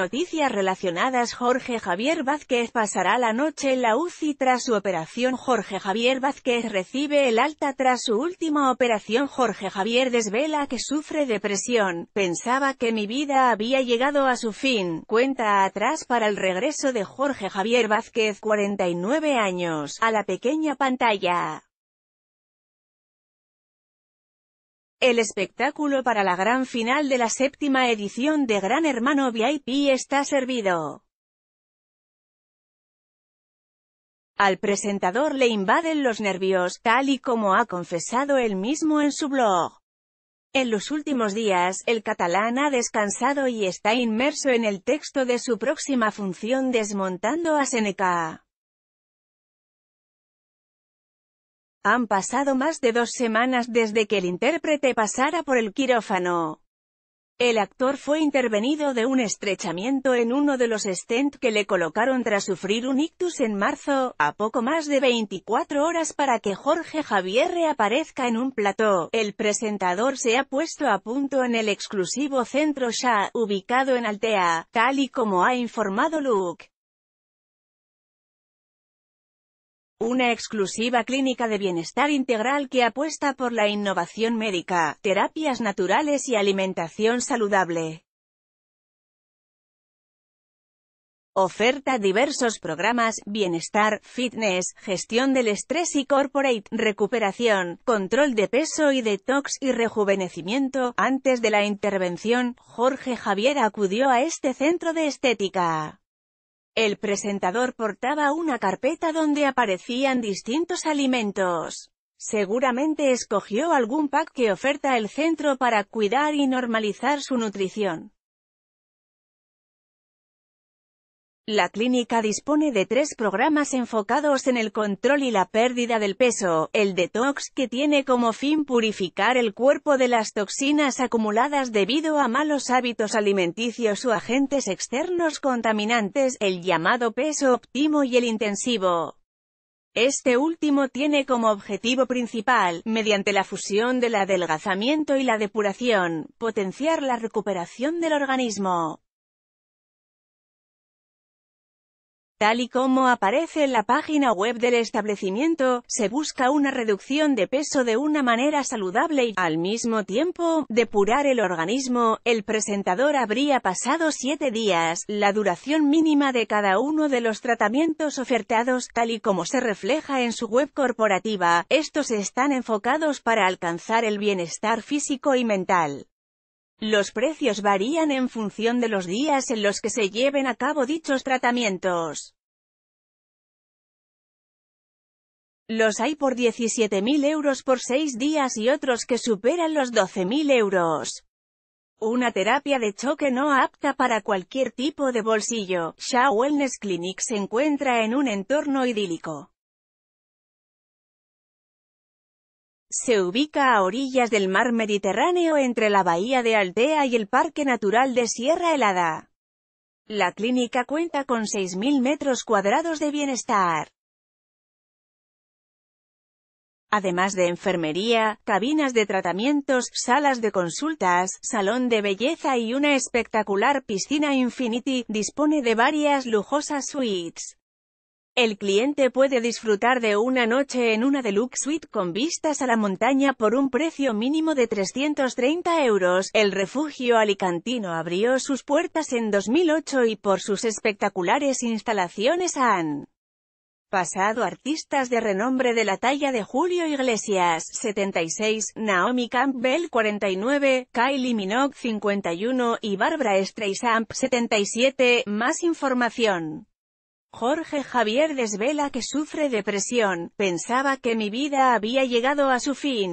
noticias relacionadas Jorge Javier Vázquez pasará la noche en la UCI tras su operación Jorge Javier Vázquez recibe el alta tras su última operación Jorge Javier desvela que sufre depresión, pensaba que mi vida había llegado a su fin, cuenta atrás para el regreso de Jorge Javier Vázquez 49 años, a la pequeña pantalla. El espectáculo para la gran final de la séptima edición de Gran Hermano VIP está servido. Al presentador le invaden los nervios, tal y como ha confesado él mismo en su blog. En los últimos días, el catalán ha descansado y está inmerso en el texto de su próxima función desmontando a Seneca. Han pasado más de dos semanas desde que el intérprete pasara por el quirófano. El actor fue intervenido de un estrechamiento en uno de los stent que le colocaron tras sufrir un ictus en marzo, a poco más de 24 horas para que Jorge Javier reaparezca en un plató. El presentador se ha puesto a punto en el exclusivo centro Shah, ubicado en Altea, tal y como ha informado Luke. Una exclusiva clínica de bienestar integral que apuesta por la innovación médica, terapias naturales y alimentación saludable. Oferta diversos programas, bienestar, fitness, gestión del estrés y corporate, recuperación, control de peso y detox y rejuvenecimiento. Antes de la intervención, Jorge Javier acudió a este centro de estética. El presentador portaba una carpeta donde aparecían distintos alimentos. Seguramente escogió algún pack que oferta el centro para cuidar y normalizar su nutrición. La clínica dispone de tres programas enfocados en el control y la pérdida del peso, el detox, que tiene como fin purificar el cuerpo de las toxinas acumuladas debido a malos hábitos alimenticios o agentes externos contaminantes, el llamado peso óptimo y el intensivo. Este último tiene como objetivo principal, mediante la fusión del adelgazamiento y la depuración, potenciar la recuperación del organismo. Tal y como aparece en la página web del establecimiento, se busca una reducción de peso de una manera saludable y, al mismo tiempo, depurar el organismo. El presentador habría pasado siete días, la duración mínima de cada uno de los tratamientos ofertados, tal y como se refleja en su web corporativa. Estos están enfocados para alcanzar el bienestar físico y mental. Los precios varían en función de los días en los que se lleven a cabo dichos tratamientos. Los hay por 17.000 euros por 6 días y otros que superan los 12.000 euros. Una terapia de choque no apta para cualquier tipo de bolsillo. Shaw Wellness Clinic se encuentra en un entorno idílico. Se ubica a orillas del mar Mediterráneo entre la bahía de Aldea y el Parque Natural de Sierra Helada. La clínica cuenta con 6.000 metros cuadrados de bienestar. Además de enfermería, cabinas de tratamientos, salas de consultas, salón de belleza y una espectacular piscina Infinity, dispone de varias lujosas suites. El cliente puede disfrutar de una noche en una deluxe suite con vistas a la montaña por un precio mínimo de 330 euros. El refugio alicantino abrió sus puertas en 2008 y por sus espectaculares instalaciones han pasado artistas de renombre de la talla de Julio Iglesias, 76, Naomi Campbell, 49, Kylie Minogue, 51 y Barbara Streisand, 77. Más información. Jorge Javier desvela que sufre depresión, pensaba que mi vida había llegado a su fin.